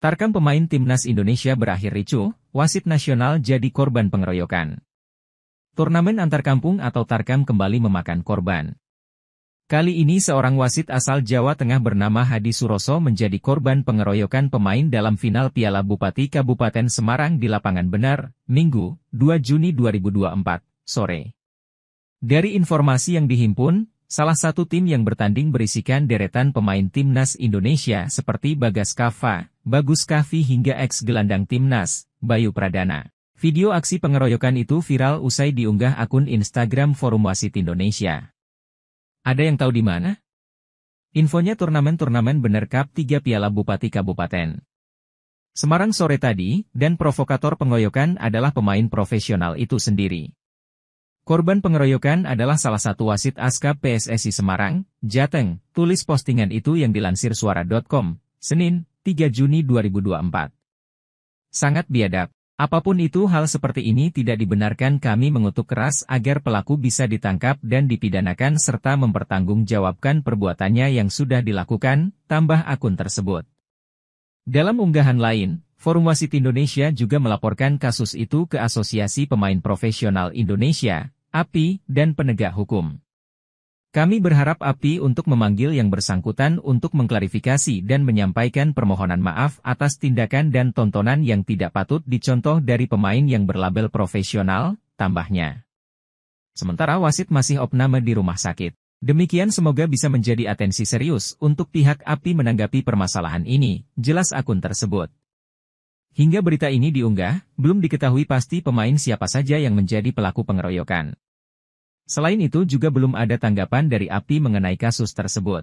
Tarkam pemain timnas Indonesia berakhir ricu, wasit nasional jadi korban pengeroyokan. Turnamen antar kampung atau Tarkam kembali memakan korban. Kali ini seorang wasit asal Jawa Tengah bernama Hadi Suroso menjadi korban pengeroyokan pemain dalam final Piala Bupati Kabupaten Semarang di lapangan benar, Minggu, 2 Juni 2024, sore. Dari informasi yang dihimpun, Salah satu tim yang bertanding berisikan deretan pemain timnas Indonesia seperti Bagas Kava, Bagus Kavi hingga ex-gelandang timnas, Bayu Pradana. Video aksi pengeroyokan itu viral usai diunggah akun Instagram Forum Wasit Indonesia. Ada yang tahu di mana? Infonya turnamen-turnamen bener Cup 3 Piala Bupati Kabupaten. Semarang sore tadi, dan provokator pengoyokan adalah pemain profesional itu sendiri. Korban pengeroyokan adalah salah satu wasit askap PSSI Semarang, Jateng, tulis postingan itu yang dilansir suara.com, Senin, 3 Juni 2024. Sangat biadab. Apapun itu hal seperti ini tidak dibenarkan kami mengutuk keras agar pelaku bisa ditangkap dan dipidanakan serta mempertanggungjawabkan perbuatannya yang sudah dilakukan, tambah akun tersebut. Dalam unggahan lain, Forum Wasit Indonesia juga melaporkan kasus itu ke Asosiasi Pemain Profesional Indonesia, API, dan penegak hukum. Kami berharap API untuk memanggil yang bersangkutan untuk mengklarifikasi dan menyampaikan permohonan maaf atas tindakan dan tontonan yang tidak patut dicontoh dari pemain yang berlabel profesional, tambahnya. Sementara wasit masih opname di rumah sakit. Demikian semoga bisa menjadi atensi serius untuk pihak API menanggapi permasalahan ini, jelas akun tersebut. Hingga berita ini diunggah, belum diketahui pasti pemain siapa saja yang menjadi pelaku pengeroyokan. Selain itu juga belum ada tanggapan dari API mengenai kasus tersebut.